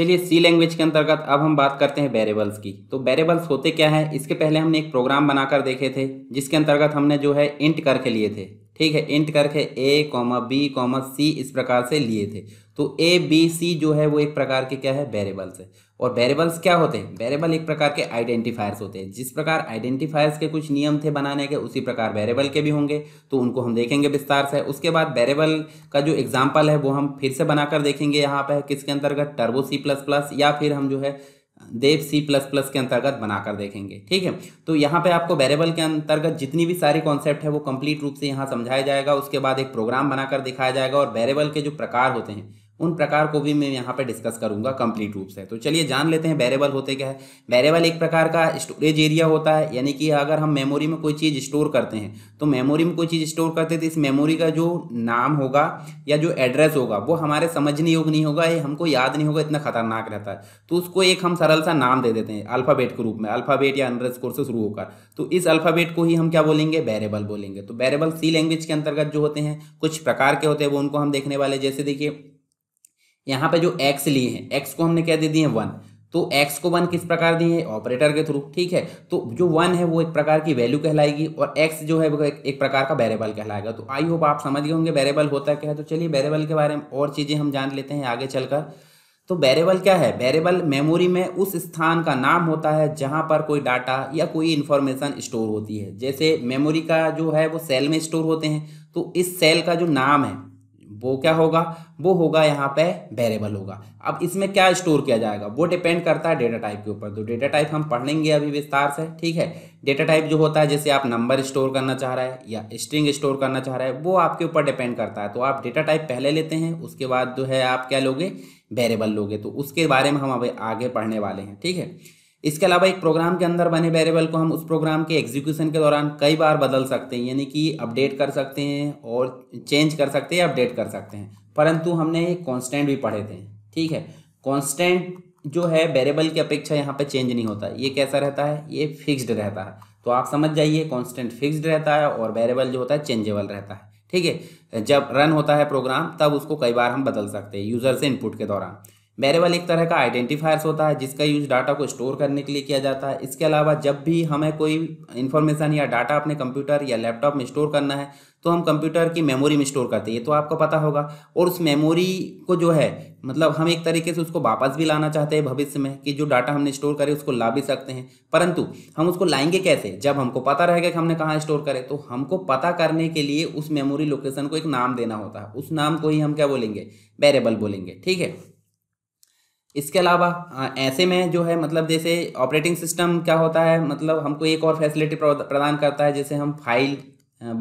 चलिए सी लैंग्वेज के अंतर्गत अब हम बात करते हैं वेरेबल्स की तो वेरेबल्स होते क्या है इसके पहले हमने एक प्रोग्राम बनाकर देखे थे जिसके अंतर्गत हमने जो है इंट करके लिए थे ठीक है इंट करके A comma B comma C इस प्रकार से लिए थे तो ए बी सी जो है वो एक प्रकार के क्या है वेरेबल्स है और वेरेबल्स क्या होते हैं वेरेबल एक प्रकार के आइडेंटिफायर्स होते हैं जिस प्रकार आइडेंटिफायर्स के कुछ नियम थे बनाने के उसी प्रकार वेरेबल के भी होंगे तो उनको हम देखेंगे विस्तार से उसके बाद वेरेबल का जो एग्जाम्पल है वो हम फिर से बनाकर देखेंगे यहाँ पर किसके अंतर्गत टर्बो सी प्लस प्लस या फिर हम जो है देव सी प्लस प्लस के अंतर्गत बनाकर देखेंगे ठीक है तो यहाँ पे आपको वेरेबल के अंतर्गत जितनी भी सारी कॉन्सेप्ट है वो कंप्लीट रूप से यहाँ समझाया जाएगा उसके बाद एक प्रोग्राम बनाकर दिखाया जाएगा और वेरेबल के जो प्रकार होते हैं उन प्रकार को भी मैं यहाँ पर डिस्कस करूँगा कंप्लीट रूप से तो चलिए जान लेते हैं वेरेबल होते क्या है वेरेबल एक प्रकार का स्टोरेज एरिया होता है यानी कि अगर हम मेमोरी में कोई चीज़ स्टोर करते हैं तो मेमोरी में कोई चीज़ स्टोर करते हैं तो इस मेमोरी का जो नाम होगा या जो एड्रेस होगा वो हमारे समझने योग्य नहीं होगा ये हमको याद नहीं होगा इतना खतरनाक रहता है तो उसको एक हम सरल सा नाम दे देते हैं अल्फ़ाबेट के रूप में अल्फ़ाबेट या अंडर स्कोर से शुरू होकर तो इस अल्फ़ाबेट को ही हम क्या बोलेंगे वेरेबल बोलेंगे तो वेरेबल सी लैंग्वेज के अंतर्गत जो होते हैं कुछ प्रकार के होते हैं वो उनको हम देखने वाले जैसे देखिए यहाँ पे जो एक्स लिए हैं एक्स को हमने क्या दे दिए हैं वन तो एक्स को वन किस प्रकार दिए हैं ऑपरेटर के थ्रू ठीक है तो जो वन है वो एक प्रकार की वैल्यू कहलाएगी और एक्स जो है वो एक, एक प्रकार का वेरेबल कहलाएगा तो आई होप आप समझ गए होंगे वेरेबल होता क्या है तो चलिए वेरेबल के बारे में और चीज़ें हम जान लेते हैं आगे चलकर तो वेरेबल क्या है वेरेबल मेमोरी में उस स्थान का नाम होता है जहाँ पर कोई डाटा या कोई इन्फॉर्मेशन स्टोर होती है जैसे मेमोरी का जो है वो सेल में स्टोर होते हैं तो इस सेल का जो नाम है वो क्या होगा वो होगा यहाँ पे वेरिएबल होगा अब इसमें क्या स्टोर किया जाएगा वो डिपेंड करता है डेटा टाइप के ऊपर तो डेटा टाइप हम पढ़ेंगे अभी विस्तार से ठीक है डेटा टाइप जो होता है जैसे आप नंबर स्टोर करना चाह रहे हैं या स्ट्रिंग स्टोर करना चाह रहे हैं वो आपके ऊपर डिपेंड करता है तो आप डेटा टाइप पहले लेते हैं उसके बाद जो है आप क्या लोगे वेरेबल लोगे तो उसके बारे में हम अभी आगे पढ़ने वाले हैं ठीक है इसके अलावा एक प्रोग्राम के अंदर बने वेरिएबल को हम उस प्रोग्राम के एग्जीक्यूशन के दौरान कई बार बदल सकते हैं यानी कि अपडेट कर सकते हैं और चेंज कर सकते हैं अपडेट कर सकते हैं परंतु हमने एक कॉन्स्टेंट भी पढ़े थे ठीक है कॉन्स्टेंट जो है वेरिएबल की अपेक्षा यहाँ पर चेंज नहीं होता ये कैसा रहता है ये फिक्स्ड रहता है तो आप समझ जाइए कॉन्स्टेंट फिक्स्ड रहता है और वेरेबल जो होता है चेंजेबल रहता है ठीक है जब रन होता है प्रोग्राम तब उसको कई बार हम बदल सकते हैं यूज़र से इनपुट के दौरान वेरेबल एक तरह का आइडेंटिफायर्स होता है जिसका यूज डाटा को स्टोर करने के लिए किया जाता है इसके अलावा जब भी हमें कोई इन्फॉर्मेशन या डाटा अपने कंप्यूटर या लैपटॉप में स्टोर करना है तो हम कंप्यूटर की मेमोरी में स्टोर करते हैं ये तो आपको पता होगा और उस मेमोरी को जो है मतलब हम एक तरीके से उसको वापस भी लाना चाहते हैं भविष्य में कि जो डाटा हमने स्टोर करे उसको ला भी सकते हैं परंतु हम उसको लाएंगे कैसे जब हमको पता रहेगा कि हमने कहाँ स्टोर करे तो हमको पता करने के लिए उस मेमोरी लोकेशन को एक नाम देना होता है उस नाम को ही हम क्या बोलेंगे वेरेबल बोलेंगे ठीक है इसके अलावा ऐसे में जो है मतलब जैसे ऑपरेटिंग सिस्टम क्या होता है मतलब हमको एक और फैसिलिटी प्रदान करता है जैसे हम फाइल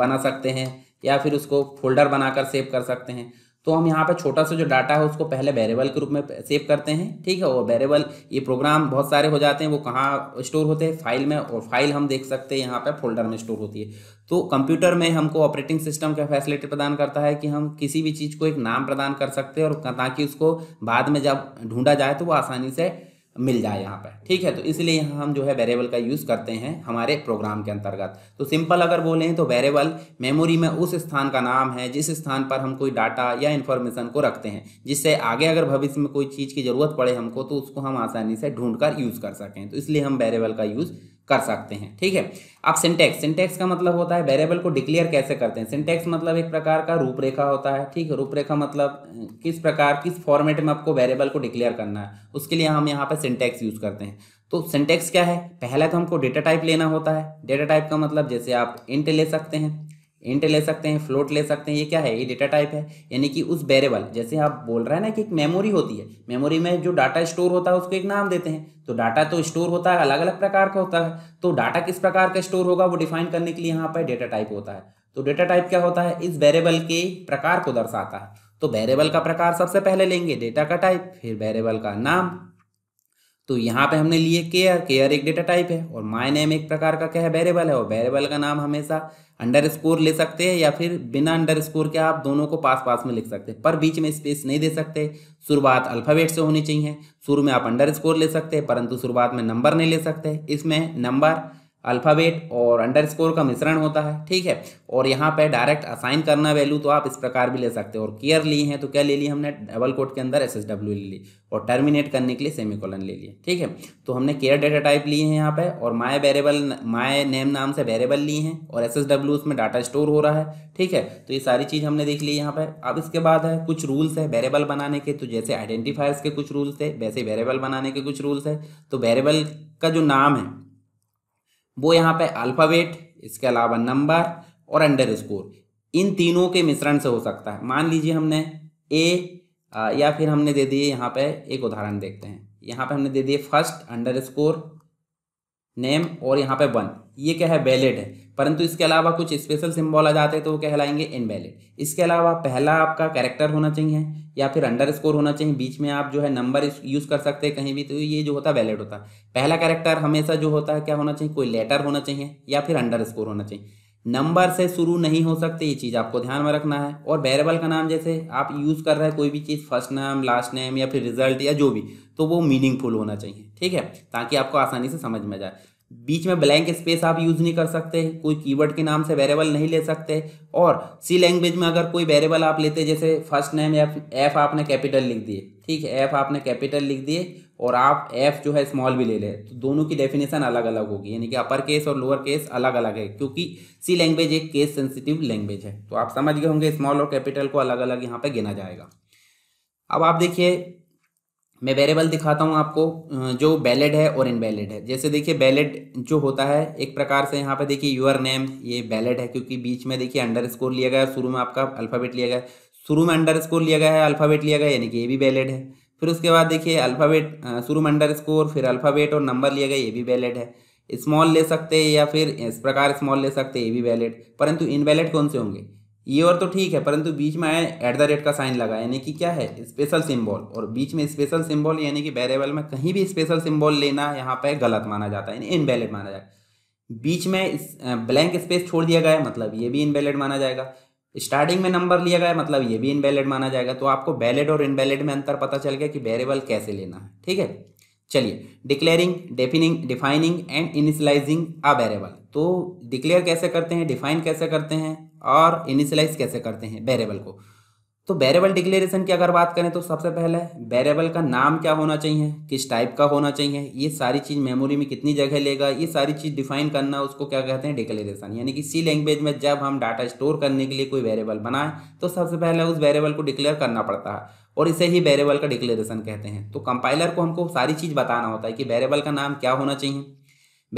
बना सकते हैं या फिर उसको फोल्डर बनाकर सेव कर सकते हैं तो हम यहाँ पर छोटा सा जो डाटा है उसको पहले वेरेबल के रूप में सेव करते हैं ठीक है वो वेरेबल ये प्रोग्राम बहुत सारे हो जाते हैं वो कहाँ स्टोर होते हैं फाइल में और फाइल हम देख सकते हैं यहाँ पर फोल्डर में स्टोर होती है तो कंप्यूटर में हमको ऑपरेटिंग सिस्टम का फैसिलिटी प्रदान करता है कि हम किसी भी चीज़ को एक नाम प्रदान कर सकते हैं और ताकि उसको बाद में जब ढूंढा जाए तो वो आसानी से मिल जाए यहाँ पर ठीक है तो इसलिए यहाँ हम जो है वेरिएबल का यूज़ करते हैं हमारे प्रोग्राम के अंतर्गत तो सिंपल अगर बोलें तो वेरिएबल मेमोरी में उस स्थान का नाम है जिस स्थान पर हम कोई डाटा या इन्फॉर्मेशन को रखते हैं जिससे आगे अगर भविष्य में कोई चीज़ की ज़रूरत पड़े हमको तो उसको हम आसानी से ढूंढ यूज़ कर सकें तो इसलिए हम वेरेबल का यूज़ कर सकते हैं ठीक है अब सिंटेक्स सिंटेक्स का मतलब होता है वेरिएबल को डिक्लेयर कैसे करते हैं सिंटेक्स मतलब एक प्रकार का रूपरेखा होता है ठीक है रूपरेखा मतलब किस प्रकार किस फॉर्मेट में आपको वेरिएबल को डिक्लेयर करना है उसके लिए हम यहाँ पर सिंटेक्स यूज़ करते हैं तो सिंटेक्स क्या है पहले तो हमको डेटा टाइप लेना होता है डेटा टाइप का मतलब जैसे आप इंट ले सकते हैं इंट ले सकते हैं फ्लोट ले सकते हैं ये क्या है ये डेटा टाइप है यानी कि उस वेरेबल जैसे आप बोल रहे हैं ना कि एक मेमोरी होती है मेमोरी में जो डाटा स्टोर होता है उसको एक नाम देते हैं तो डाटा तो स्टोर होता है अलग अलग प्रकार का होता है तो डाटा किस प्रकार का स्टोर होगा वो डिफाइन करने के लिए यहाँ पर डेटा टाइप होता है तो डेटा टाइप क्या होता है इस वेरेबल के प्रकार को दर्शाता है तो वेरेबल का प्रकार सबसे पहले लेंगे डेटा का टाइप फिर वेरेबल का नाम तो यहाँ पे हमने लिए केयर केयर एक डेटा टाइप है और माई नेम एक प्रकार का क्या है वेरेबल है और वेरेबल का नाम हमेशा अंडर स्कोर ले सकते हैं या फिर बिना अंडर स्कोर के आप दोनों को पास पास में लिख सकते हैं पर बीच में स्पेस नहीं दे सकते शुरुआत अल्फ़ाबेट से होनी चाहिए शुरू में आप अंडर स्कोर ले सकते हैं परंतु शुरुआत में नंबर नहीं ले सकते इसमें नंबर अल्फ़ाबेट और अंडरस्कोर का मिश्रण होता है ठीक है और यहाँ पे डायरेक्ट असाइन करना वैल्यू तो आप इस प्रकार भी ले सकते हो और केयर ली है तो क्या ले ली हमने डबल कोट के अंदर एस एस डब्ल्यू ले ली और टर्मिनेट करने के लिए सेमिकोलन ले लिए ठीक है तो हमने केयर डेटा टाइप लिए हैं यहाँ पे और माय वेरेबल माय नेम नाम से वेरेबल लिए हैं और एस एस डब्ल्यू उसमें डाटा स्टोर हो रहा है ठीक है तो ये सारी चीज़ हमने देख ली यहाँ पर अब इसके बाद है कुछ रूल्स है वेरेबल बनाने के तो जैसे आइडेंटिफायर्स के कुछ रूल्स थे वैसे वेरेबल बनाने के कुछ रूल्स है तो वेरेबल का जो नाम है वो यहाँ पे अल्फ़ावेट इसके अलावा नंबर और अंडर स्कोर इन तीनों के मिश्रण से हो सकता है मान लीजिए हमने ए या फिर हमने दे दिए यहाँ पे एक उदाहरण देखते हैं यहाँ पे हमने दे दिए फर्स्ट अंडर स्कोर नेम और यहाँ पे वन ये क्या है वैलिड है परंतु इसके अलावा कुछ स्पेशल सिंबल आ जाते हैं तो वो कहलाएंगे इनवैलिड इसके अलावा पहला आपका कैरेक्टर होना चाहिए या फिर अंडर स्कोर होना चाहिए बीच में आप जो है नंबर यूज़ कर सकते हैं कहीं भी तो ये जो होता है वैलिड होता है पहला कैरेक्टर हमेशा जो होता है क्या होना चाहिए कोई लेटर होना चाहिए या फिर अंडर स्कोर होना चाहिए नंबर से शुरू नहीं हो सकते ये चीज़ आपको ध्यान में रखना है और वेरेबल का नाम जैसे आप यूज़ कर रहे हैं कोई भी चीज़ फर्स्ट नेम लास्ट नेम या फिर रिजल्ट या जो भी तो वो मीनिंगफुल होना चाहिए ठीक है ताकि आपको आसानी से समझ में जाए बीच में ब्लैंक स्पेस आप यूज़ नहीं कर सकते कोई कीवर्ड के नाम से वेरेबल नहीं ले सकते और सी लैंग्वेज में अगर कोई वेरेबल आप लेते जैसे फर्स्ट नेम एफ एफ आपने कैपिटल लिख दिए ठीक है एफ आपने कैपिटल लिख दिए और आप एफ जो है स्मॉल भी ले लें तो दोनों की डेफिनेशन अलग अलग होगी यानी कि अपर केस और लोअर केस अलग अलग है क्योंकि सी लैंग्वेज एक केस सेंसिटिव लैंग्वेज है तो आप समझ गए होंगे स्मॉल और कैपिटल को अलग अलग यहाँ पर गिना जाएगा अब आप देखिए मैं वेरिएबल दिखाता हूँ आपको जो बैलेड है और इनवैलिड है जैसे देखिए बैलेड जो होता है एक प्रकार से यहाँ पे देखिए यूर नेम ये बैलेड है क्योंकि बीच में देखिए अंडर स्कोर लिया गया शुरू में आपका अल्फ़ाबेट लिया गया शुरू में अंडर स्कोर लिया गया है अल्फ़ाबेट लिया गया यानी कि ये भी बैलेड है फिर उसके बाद देखिए अल्फ़ाबेट शुरू में अंडर स्कोर फिर अल्फ़ाबेट और नंबर लिया गया ये भी बैलेड है स्मॉल ले सकते या फिर इस प्रकार स्मॉल ले सकते ये भी वैलिड परंतु इनवैलिड कौन से होंगे ये और तो ठीक है परंतु बीच में आया एट द रेट का साइन लगा यानी कि क्या है स्पेशल सिंबल और बीच में स्पेशल सिंबल यानी कि वेरिएबल में कहीं भी स्पेशल सिंबल लेना यहाँ पर गलत माना जाता है यानी इनवैलिड माना जाता है बीच में ब्लैंक स्पेस छोड़ दिया गया मतलब ये भी इनवैलिड माना जाएगा स्टार्टिंग में नंबर लिया गया मतलब ये भी इनवैलिड माना जाएगा तो आपको वैलिड और इनवैलिड में अंतर पता चल गया कि वेरिएबल कैसे लेना है ठीक है चलिए declaring defining defining and initializing a variable तो डिक्लेयर कैसे करते हैं डिफाइन कैसे करते हैं और इनिशलाइज कैसे करते हैं वेरेबल को तो वेरेबल डिक्लेरेशन की अगर बात करें तो सबसे पहले वेरेबल का नाम क्या होना चाहिए किस टाइप का होना चाहिए ये सारी चीज़ मेमोरी में कितनी जगह लेगा ये सारी चीज़ डिफाइन करना उसको क्या कहते हैं डिक्लेरेशन यानी कि सी लैंग्वेज में जब हम डाटा स्टोर करने के लिए कोई वेरेबल बनाएं तो सबसे पहले उस वेरेबल को डिक्लेयर करना पड़ता है और इसे ही वेरिएबल का डिक्लेरेशन कहते हैं तो कंपाइलर को हमको सारी चीज़ बताना होता है कि वेरिएबल का नाम क्या होना चाहिए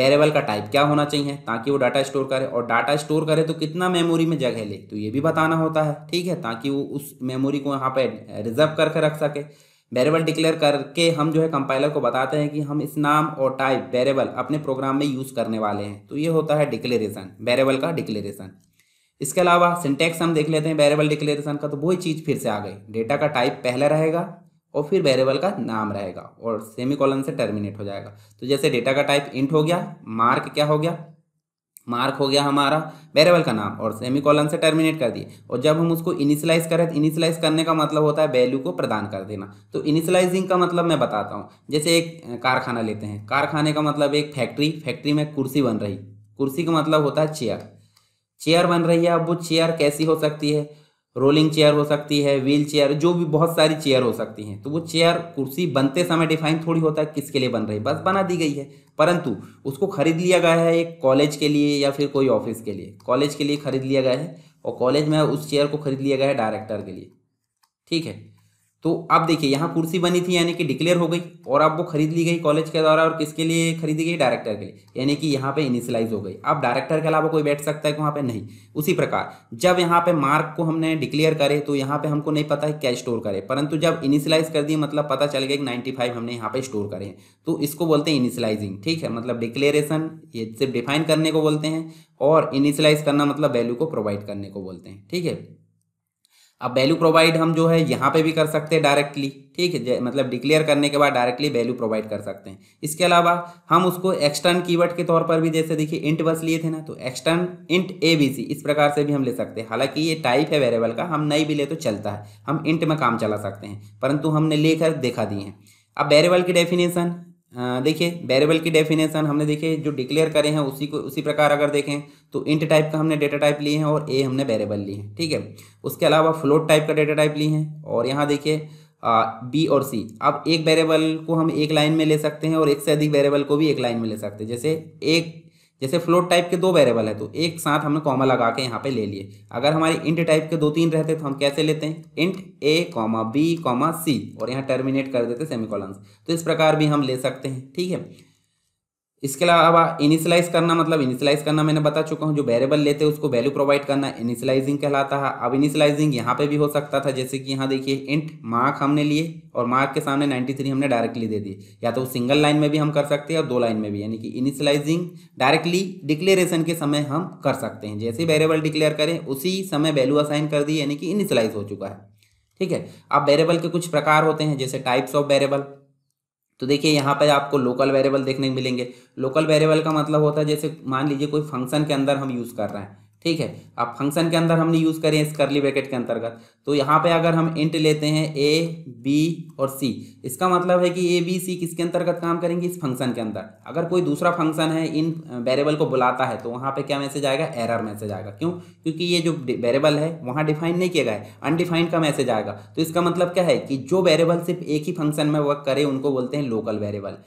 वेरिएबल का टाइप क्या होना चाहिए ताकि वो डाटा स्टोर करे और डाटा स्टोर करे तो कितना मेमोरी में जगह ले तो ये भी बताना होता है ठीक है ताकि वो उस मेमोरी को यहाँ पर रिजर्व करके रख सके वेरिएबल डिक्लेयर करके हम जो है कंपाइलर को बताते हैं कि हम इस नाम और टाइप वेरिएबल अपने प्रोग्राम में यूज़ करने वाले हैं तो ये होता है डिक्लेरेशन वेरिएबल का डिक्लेरेशन इसके अलावा सिंटेक्स हम देख लेते हैं वेरेबल डिक्लेरेशन का तो वही चीज़ फिर से आ गई डेटा का टाइप पहले रहेगा और फिर वेरेबल का नाम रहेगा और सेमी कॉलन से टर्मिनेट हो जाएगा तो जैसे डेटा का टाइप इंट हो गया मार्क क्या हो गया मार्क हो गया हमारा वेरेबल का नाम और सेमी कॉलन से टर्मिनेट कर दिए और जब हम उसको इनिशलाइज करें तो इनिशलाइज करने का मतलब होता है वैल्यू को प्रदान कर देना तो इनिशलाइजिंग का मतलब मैं बताता हूँ जैसे एक कारखाना लेते हैं कारखाने का मतलब एक फैक्ट्री फैक्ट्री में कुर्सी बन रही कुर्सी का मतलब होता है चेयर चेयर बन रही है अब वो चेयर कैसी हो सकती है रोलिंग चेयर हो सकती है व्हील चेयर जो भी बहुत सारी चेयर हो सकती हैं तो वो चेयर कुर्सी बनते समय डिफाइन थोड़ी होता है किसके लिए बन रही है बस बना दी गई है परंतु उसको खरीद लिया गया है एक कॉलेज के लिए या फिर कोई ऑफिस के लिए कॉलेज के लिए खरीद लिया गया है और कॉलेज में उस चेयर को खरीद लिया गया है डायरेक्टर के लिए ठीक है तो अब देखिए यहाँ कुर्सी बनी थी यानी कि डिक्लेयर हो गई और अब वो खरीद ली गई कॉलेज के द्वारा और किसके लिए खरीदी गई डायरेक्टर के लिए यानी कि यहाँ पे इनिशियलाइज हो गई अब डायरेक्टर के अलावा कोई बैठ सकता है कि वहाँ पे नहीं उसी प्रकार जब यहाँ पे मार्क को हमने डिक्लेयर करे तो यहाँ पे हमको नहीं पता है क्या स्टोर करे परंतु जब इनिशियलाइज कर दिए मतलब पता चल गया कि नाइन्टी हमने यहाँ पर स्टोर करे तो इसको बोलते हैं इनिशलाइजिंग ठीक है मतलब डिक्लेरेशन ये सिर्फ डिफाइन करने को बोलते हैं और इनिशलाइज़ करना मतलब वैल्यू को प्रोवाइड करने को बोलते हैं ठीक है अब वैल्यू प्रोवाइड हम जो है यहाँ पे भी कर सकते हैं डायरेक्टली ठीक है मतलब डिक्लेयर करने के बाद डायरेक्टली वैल्यू प्रोवाइड कर सकते हैं इसके अलावा हम उसको एक्सटर्न कीवर्ड के तौर पर भी जैसे देखिए इंट बस लिए थे ना तो extern int A B C इस प्रकार से भी हम ले सकते हैं हालांकि ये टाइप है वेरेबल का हम नहीं भी ले तो चलता है हम इंट में काम चला सकते हैं परंतु हमने लेकर देखा दिए हैं अब वेरेबल की डेफिनेशन देखिए वेरिएबल की डेफिनेशन हमने देखिए जो डिक्लेयर करे हैं उसी को उसी प्रकार अगर देखें तो इंट टाइप का हमने डेटा टाइप लिए हैं और ए हमने वेरिएबल लिए हैं ठीक है उसके अलावा फ्लोट टाइप का डेटा टाइप लिए हैं और यहाँ देखिए बी और सी अब एक वेरिएबल को हम एक लाइन में ले सकते हैं और एक से अधिक वेरेबल को भी एक लाइन में ले सकते हैं जैसे एक जैसे फ्लोट टाइप के दो वेरिएबल है तो एक साथ हमने कॉमा लगा के यहाँ पे ले लिए अगर हमारे इंट टाइप के दो तीन रहते तो हम कैसे लेते हैं int A comma B comma C और यहाँ टर्मिनेट कर देते सेमिकॉलन्स तो इस प्रकार भी हम ले सकते हैं ठीक है इसके अलावा इनिशलाइज करना मतलब इनिशलाइज करना मैंने बता चुका हूँ जो वेरेबल लेते हैं उसको वैल्यू प्रोवाइड करना इनिशलाइजिंग कहलाता है अब इनिशलाइजिंग यहाँ पे भी हो सकता था जैसे कि यहाँ देखिए इंट मार्क हमने लिए और मार्क के सामने 93 हमने डायरेक्टली दे दी या तो सिंगल लाइन में भी हम कर सकते हैं और दो लाइन में भी यानी कि इनिशलाइजिंग डायरेक्टली डिक्लेरेशन के समय हम कर सकते हैं जैसे वेरेबल डिक्लेयर करें उसी समय वैल्यू असाइन कर दी यानी कि इनिशलाइज हो चुका है ठीक है अब वेरेबल के कुछ प्रकार होते हैं जैसे टाइप्स ऑफ वेरेबल तो देखिए यहाँ पर आपको लोकल वेरिएबल देखने को मिलेंगे लोकल वेरिएबल का मतलब होता है जैसे मान लीजिए कोई फंक्शन के अंदर हम यूज़ कर रहे हैं ठीक है अब फंक्शन के अंदर हमने यूज़ करें इस करली ब्रैकेट के अंतर्गत तो यहाँ पे अगर हम इंट लेते हैं ए बी और सी इसका मतलब है कि ए बी सी किसके अंतर्गत काम करेंगे इस फंक्शन के अंदर अगर कोई दूसरा फंक्शन है इन वेरेबल को बुलाता है तो वहाँ पे क्या मैसेज आएगा एरर मैसेज आएगा क्यों क्योंकि ये जो वेरेबल है वहाँ डिफाइन नहीं किया गया है अनडिफाइंड का मैसेज आएगा तो इसका मतलब क्या है कि जो वेरेबल सिर्फ एक ही फंक्शन में वर्क करे उनको बोलते हैं लोकल वेरेबल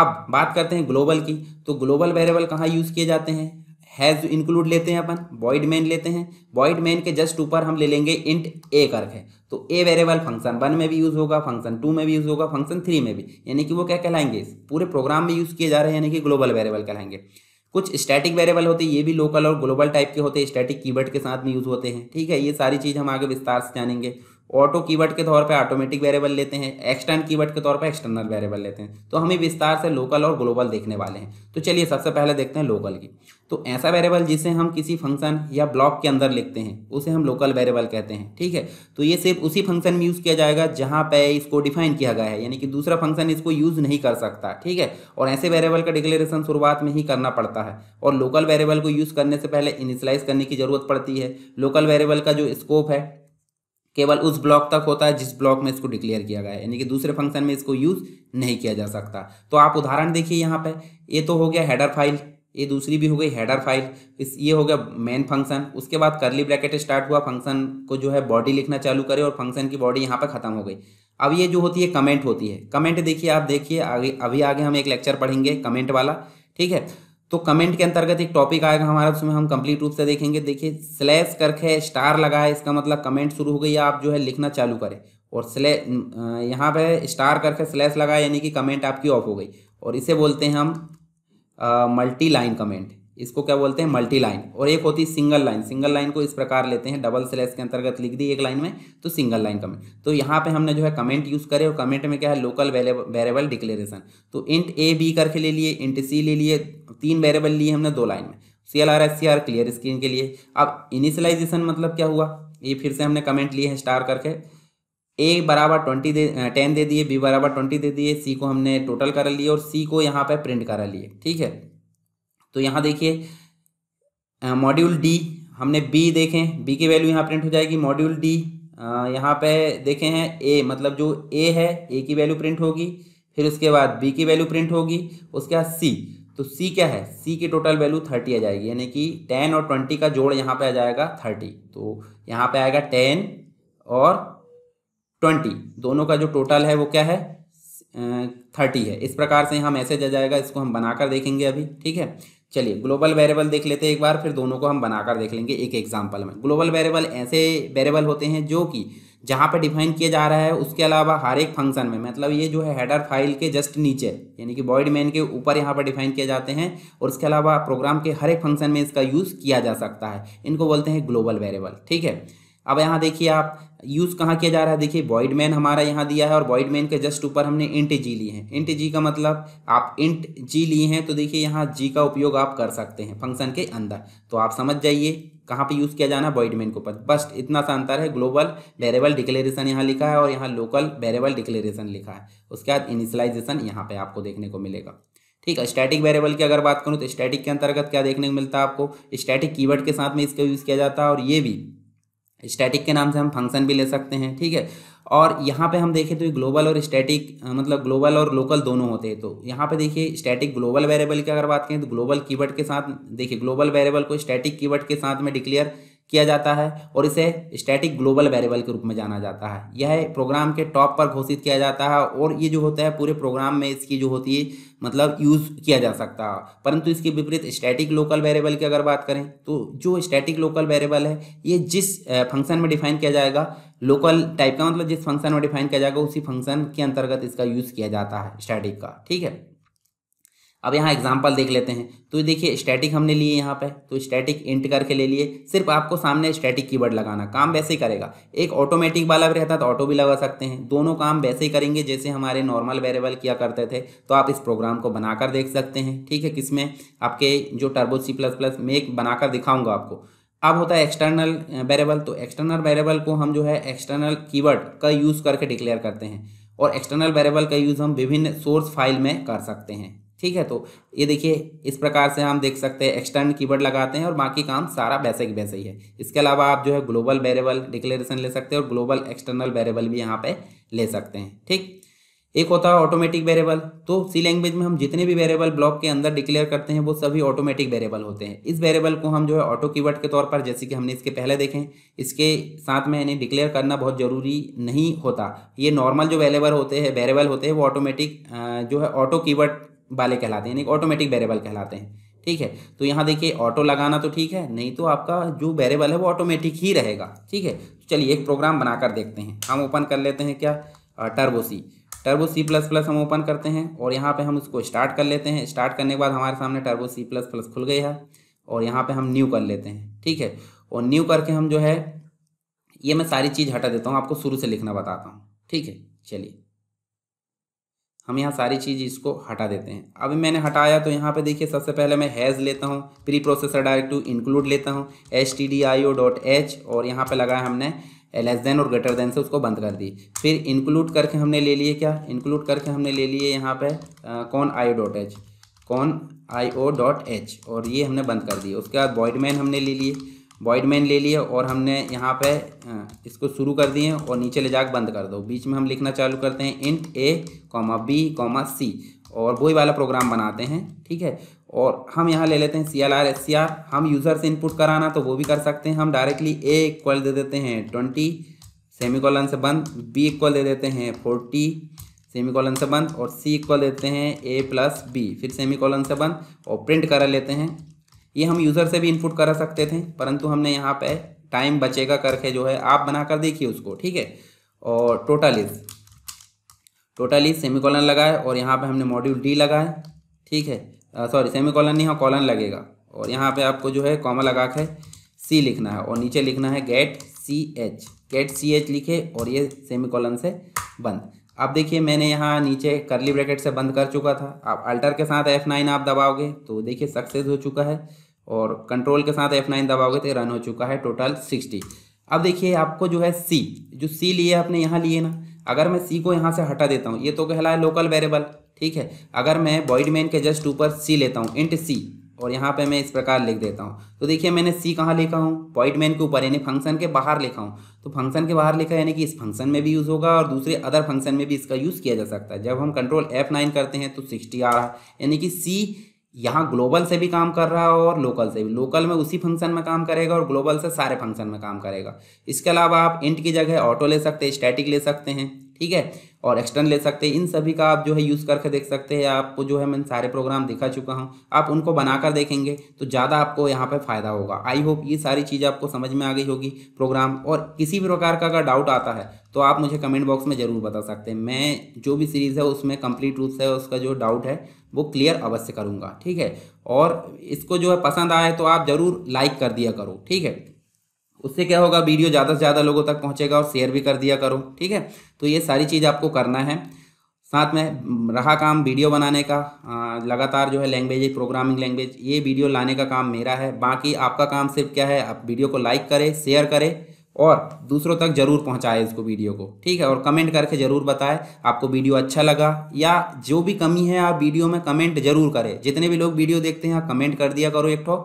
अब बात करते हैं ग्लोबल की तो ग्लोबल वेरेबल कहाँ यूज़ किए जाते हैं हैज़ इंक्लूड लेते हैं अपन बॉइड मैन लेते हैं बॉइड मैन के जस्ट ऊपर हम ले लेंगे इंट ए है तो ए वेरिएबल फंक्शन वन में भी यूज़ होगा फंक्शन टू में भी यूज़ होगा फंक्शन थ्री में भी यानी कि वो क्या कहलाएंगे पूरे प्रोग्राम में यूज़ किए जा रहे हैं यानी कि ग्लोबल वेरिएबल कहलाएंगे कुछ स्टैटिक वेरिएबल होते हैं ये भी लोकल और ग्लोबल टाइप के होते हैं स्टैटिक कीवर्ड के साथ में यूज़ होते हैं ठीक है ये सारी चीज़ हम आगे विस्तार से जानेंगे ऑटो कीवर्ड के तौर पे ऑटोमेटिक वेरिएबल लेते हैं एक्सटर्न कीवर्ड के तौर पे एक्सटर्नल वेरिएबल लेते हैं तो हम विस्तार से लोकल और ग्लोबल देखने वाले हैं तो चलिए सबसे पहले देखते हैं लोकल की तो ऐसा वेरिएबल जिसे हम किसी फंक्शन या ब्लॉक के अंदर लिखते हैं उसे हम लोकल वेरिएबल कहते हैं ठीक है तो ये सिर्फ उसी फंक्शन में यूज़ किया जाएगा जहाँ पे इसको डिफाइन किया गया है यानी कि दूसरा फंक्शन इसको यूज़ नहीं कर सकता ठीक है और ऐसे वेरिएबल का डिक्लेरेशन शुरुआत में ही करना पड़ता है और लोकल वेरिएबल को यूज़ करने से पहले इनिशलाइज करने की ज़रूरत पड़ती है लोकल वेरिएबल का जो स्कोप है केवल उस ब्लॉक तक होता है जिस ब्लॉक में इसको डिक्लेयर किया गया है यानी कि दूसरे फंक्शन में इसको यूज़ नहीं किया जा सकता तो आप उदाहरण देखिए यहाँ पे ये तो हो गया हेडर फाइल ये दूसरी भी हो गई हेडर फाइल इस ये हो गया मेन फंक्शन उसके बाद करली ब्रैकेट स्टार्ट हुआ फंक्शन को जो है बॉडी लिखना चालू करे और फंक्शन की बॉडी यहाँ पर ख़त्म हो गई अब ये जो होती है कमेंट होती है कमेंट देखिए आप देखिए आगे अभी आगे हम एक लेक्चर पढ़ेंगे कमेंट वाला ठीक है तो कमेंट के अंतर्गत एक टॉपिक आएगा हमारा उसमें हम कंप्लीट रूप से देखेंगे देखिए स्लैश करके स्टार लगा है इसका मतलब कमेंट शुरू हो गई आप जो है लिखना चालू करें और स्ले यहाँ पे स्टार करके स्लैश लगा यानी कि कमेंट आपकी ऑफ हो गई और इसे बोलते हैं हम मल्टी लाइन कमेंट इसको क्या बोलते हैं मल्टी लाइन और एक होती है सिंगल लाइन सिंगल लाइन को इस प्रकार लेते हैं डबल स्लैश के अंतर्गत लिख दी एक लाइन में तो सिंगल लाइन कमेंट तो यहाँ पे हमने जो है कमेंट यूज़ करे और कमेंट में क्या है लोकल वेरिएबल डिक्लेरेशन तो इंट ए बी करके ले लिए इंट सी ले लिए तीन वेरेबल लिए हमने दो लाइन में C L R S C R clear screen के लिए अब इनिशलाइजेशन मतलब क्या हुआ ये फिर से हमने कमेंट लिए है स्टार करके ए बराबर ट्वेंटी दे टेन दे दिए बी बराबर ट्वेंटी दे दिए सी को हमने टोटल कर लिए और सी को यहाँ पर प्रिंट करा लिए ठीक है तो यहाँ देखिए मॉड्यूल डी हमने बी देखें बी की वैल्यू यहाँ प्रिंट हो जाएगी मॉड्यूल डी यहाँ पे देखे हैं ए मतलब जो ए है ए की वैल्यू प्रिंट होगी फिर उसके बाद बी की वैल्यू प्रिंट होगी उसके बाद सी तो सी क्या है सी की टोटल वैल्यू थर्टी आ जाएगी यानी कि टेन और ट्वेंटी का जोड़ यहाँ पे आ जाएगा थर्टी तो यहाँ पे आएगा टेन और ट्वेंटी दोनों का जो टोटल है वो क्या है थर्टी है इस प्रकार से यहाँ मैसेज आ जाएगा इसको हम बनाकर देखेंगे अभी ठीक है चलिए ग्लोबल वेरिएबल देख लेते हैं एक बार फिर दोनों को हम बनाकर देख लेंगे एक एग्जाम्पल में ग्लोबल वेरिएबल ऐसे वेरिएबल होते हैं जो कि जहाँ पर डिफाइन किया जा रहा है उसके अलावा हर एक फंक्शन में मतलब ये जो है हेडर फाइल के जस्ट नीचे यानी कि बॉयड मैन के ऊपर यहाँ पर डिफाइन किए जाते हैं और उसके अलावा प्रोग्राम के हर एक फंक्शन में इसका यूज़ किया जा सकता है इनको बोलते हैं ग्लोबल वेरेबल ठीक है अब यहाँ देखिए आप यूज़ कहाँ किया जा रहा है देखिए बॉइड मैन हमारा यहाँ दिया है और बॉइड मैन के जस्ट ऊपर हमने इंट जी लिए हैं इंट जी का मतलब आप इंट जी लिए हैं तो देखिए यहाँ जी का उपयोग आप कर सकते हैं फंक्शन के अंदर तो आप समझ जाइए कहाँ पे यूज़ किया जाना बॉइड मैन के ऊपर बस इतना सा अंतर है ग्लोबल वेरेबल डिक्लेरेशन यहाँ लिखा है और यहाँ लोकल वेरेबल डिक्लेरेशन लिखा है उसके बाद इनिशलाइजेशन यहाँ पे आपको देखने को मिलेगा ठीक है स्टैटिक वेरिएबल की अगर बात करूँ तो स्टैटिक के अंतर्गत क्या देखने को मिलता है आपको स्टैटिक कीवर्ड के साथ में इसका यूज़ किया जाता है और ये भी स्टैटिक के नाम से हम फंक्शन भी ले सकते हैं ठीक है और यहाँ पे हम देखें तो ये ग्लोबल और स्टैटिक मतलब ग्लोबल और लोकल दोनों होते हैं तो यहाँ पे देखिए स्टैटिक ग्लोबल वेरिएबल की अगर बात करें तो ग्लोबल कीवर्ड के साथ देखिए ग्लोबल वेरिएबल को स्टैटिक कीवर्ड के साथ में डिक्लेयर किया जाता है और इसे स्टैटिक ग्लोबल वेरिएबल के रूप में जाना जाता है यह प्रोग्राम के टॉप पर घोषित किया जाता है और ये जो होता है पूरे प्रोग्राम में इसकी जो होती है मतलब यूज़ किया जा सकता है परंतु इसके विपरीत स्टैटिक लोकल वेरिएबल की अगर बात करें तो जो स्टैटिक लोकल वेरिएबल है ये जिस फंक्शन में डिफाइन किया जाएगा लोकल टाइप का मतलब जिस फंक्शन में डिफाइन किया जाएगा उसी फंक्शन के अंतर्गत इसका यूज़ किया जाता है स्टैटिक का ठीक है अब यहाँ एग्जाम्पल देख लेते हैं तो देखिए स्टैटिक हमने लिए यहाँ पे तो स्टैटिक इंट करके ले लिए सिर्फ आपको सामने स्टैटिक कीवर्ड लगाना काम वैसे ही करेगा एक ऑटोमेटिक वाला भी रहता तो ऑटो भी लगा सकते हैं दोनों काम वैसे ही करेंगे जैसे हमारे नॉर्मल वेरेबल किया करते थे तो आप इस प्रोग्राम को बनाकर देख सकते हैं ठीक है किसमें आपके जो टर्बो सी प्लस प्लस में एक बनाकर दिखाऊंगा आपको अब होता है एक्सटर्नल वेरेबल तो एक्सटर्नल वेरेबल को हम जो है एक्सटर्नल कीवर्ड का यूज़ करके डिक्लेयर करते हैं और एक्सटर्नल वेरेबल का यूज़ हम विभिन्न सोर्स फाइल में कर सकते हैं ठीक है तो ये देखिए इस प्रकार से हम देख सकते हैं एक्सटर्नल कीवर्ड लगाते हैं और बाकी काम सारा वैसे ही वैसे ही है इसके अलावा आप जो है ग्लोबल वेरिएबल डिक्लेरेशन ले सकते हैं और ग्लोबल एक्सटर्नल वेरिएबल भी यहाँ पे ले सकते हैं ठीक एक होता है ऑटोमेटिक वेरिएबल तो सी लैंग्वेज में हम जितने भी वेरिएबल ब्लॉक के अंदर डिक्लेयर करते हैं वो सभी ऑटोमेटिक वेरिएबल होते हैं इस वेरिएबल को हम जो है ऑटो कीवर्ड के तौर पर जैसे कि हमने इसके पहले देखें इसके साथ में इन्हें डिक्लेयर करना बहुत ज़रूरी नहीं होता ये नॉर्मल जो वेरेबल होते हैं वेरेबल होते हैं वो ऑटोमेटिक जो है ऑटो कीवर्ड वाले कहलाते हैं यानी ऑटोमेटिक वेरेबल कहलाते हैं ठीक है तो यहाँ देखिए ऑटो लगाना तो ठीक है नहीं तो आपका जो वेरेबल है वो ऑटोमेटिक ही रहेगा ठीक है तो चलिए एक प्रोग्राम बनाकर देखते हैं हम ओपन कर लेते हैं क्या turbo C turbo C plus plus हम ओपन करते हैं और यहाँ पे हम उसको स्टार्ट कर लेते हैं स्टार्ट करने के बाद हमारे सामने टर्बो सी प्लस प्लस खुल गया है और यहाँ पे हम न्यू कर लेते हैं ठीक है और न्यू करके हम जो है ये मैं सारी चीज़ हटा देता हूँ आपको शुरू से लिखना बताता हूँ ठीक है चलिए हम यहाँ सारी चीज़ इसको हटा देते हैं अभी मैंने हटाया तो यहाँ पे देखिए सबसे पहले मैं हैज़ लेता हूँ प्री प्रोसेसर डायरेक्टिव इंक्लूड लेता हूँ H T D I O dot H और यहाँ पे लगाया हमने लेस देन और ग्रेटर देन से उसको बंद कर दी फिर इंक्लूड करके हमने ले लिए क्या इंक्लूड करके हमने ले लिए यहाँ पे कौन आई डॉट एच कौन आई ओ डॉट एच और ये हमने बंद कर दिए उसके बाद बॉयडमैन हमने ले लिए वॉइड मैन ले लिए और हमने यहाँ पे इसको शुरू कर दिए और नीचे ले जाकर बंद कर दो बीच में हम लिखना चालू करते हैं int A comma B comma C और वही वाला प्रोग्राम बनाते हैं ठीक है और हम यहाँ ले लेते हैं C L R S C R हम यूज़र से इनपुट कराना तो वो भी कर सकते हैं हम डायरेक्टली ए इक्वल दे देते हैं ट्वेंटी सेमी कॉलन से बंद बी इक्वल दे देते हैं फोर्टी सेमी कॉलन से बंद और सी इक्वल देते हैं ए प्लस बी फिर सेमी कॉलन से बंद और प्रिंट करा लेते हैं ये हम यूज़र से भी इनपुट करा सकते थे परंतु हमने यहाँ पे टाइम बचेगा करके जो है आप बना कर देखिए उसको ठीक है और total is total is semicolon लगाए और यहाँ पे हमने मॉड्यूल डी लगाए ठीक है सॉरी सेमी कॉलन नहीं हाँ कॉलन लगेगा और यहाँ पे आपको जो है कॉमा लगा के सी लिखना है और नीचे लिखना है get C H get C H लिखे और ये सेमी कॉलन से बंद अब देखिए मैंने यहाँ नीचे करली ब्रैकेट से बंद कर चुका था आप अल्टर के साथ एफ नाइन आप दबाओगे तो देखिए सक्सेस हो चुका है और कंट्रोल के साथ एफ नाइन दबाओगे तो रन हो चुका है टोटल सिक्सटी अब देखिए आपको जो है सी जो सी लिए आपने यहाँ लिए ना अगर मैं सी को यहाँ से हटा देता हूँ ये तो कहला है लोकल वेरेबल ठीक है अगर मैं बॉइड मैन के जस्ट ऊपर सी लेता हूँ इंट सी और यहाँ पे मैं इस प्रकार लिख देता हूँ तो देखिए मैंने सी कहाँ लिखा हूँ पॉइंट मैन के ऊपर यानी फंक्शन के बाहर लिखा हूँ तो फंक्शन के बाहर लिखा यानी कि इस फंक्शन में भी यूज़ होगा और दूसरे अदर फंक्शन में भी इसका यूज़ किया जा सकता है जब हम कंट्रोल एफ नाइन करते हैं तो सिक्सटी आ रहा है यानी कि सी यहाँ ग्लोबल से भी काम कर रहा है और लोकल से भी लोकल में उसी फंक्शन में काम करेगा और ग्लोबल से सारे फंक्शन में काम करेगा इसके अलावा आप इंट की जगह ऑटो ले सकते हैं स्टैटिक ले सकते हैं ठीक है और एक्सटर्न ले सकते हैं इन सभी का आप जो है यूज़ करके देख सकते हैं आपको जो है मैं सारे प्रोग्राम दिखा चुका हूँ आप उनको बनाकर देखेंगे तो ज़्यादा आपको यहाँ पर फ़ायदा होगा आई होप ये सारी चीज़ आपको समझ में आ गई होगी प्रोग्राम और किसी भी प्रकार का अगर डाउट आता है तो आप मुझे कमेंट बॉक्स में ज़रूर बता सकते हैं मैं जो भी सीरीज़ है उसमें कंप्लीट रूप से उसका जो डाउट है वो क्लियर अवश्य करूँगा ठीक है और इसको जो है पसंद आए तो आप ज़रूर लाइक कर दिया करो ठीक है उससे क्या होगा वीडियो ज़्यादा से ज़्यादा लोगों तक पहुँचेगा और शेयर भी कर दिया करो ठीक है तो ये सारी चीज़ आपको करना है साथ में रहा काम वीडियो बनाने का आ, लगातार जो है लैंग्वेज प्रोग्रामिंग लैंग्वेज ये वीडियो लाने का काम मेरा है बाकी आपका काम सिर्फ क्या है आप वीडियो को लाइक करें शेयर करें और दूसरों तक ज़रूर पहुंचाए इसको वीडियो को ठीक है और कमेंट करके ज़रूर बताएं आपको वीडियो अच्छा लगा या जो भी कमी है आप वीडियो में कमेंट जरूर करें जितने भी लोग वीडियो देखते हैं आप कमेंट कर दिया करो एक ठो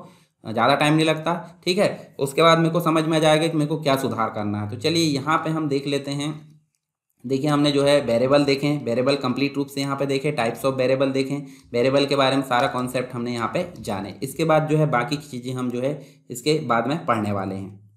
ज़्यादा टाइम नहीं लगता ठीक है उसके बाद मेरे को समझ में आ जाएगा कि मेरे को क्या सुधार करना है तो चलिए यहाँ पर हम देख लेते हैं देखिए हमने जो है वेरेबल देखें वेरेबल कंप्लीट रूप से यहाँ पे देखें टाइप्स ऑफ वेरेबल देखें वेरेबल के बारे में सारा कॉन्सेप्ट हमने यहाँ पे जाने इसके बाद जो है बाकी चीज़ें हम जो है इसके बाद में पढ़ने वाले हैं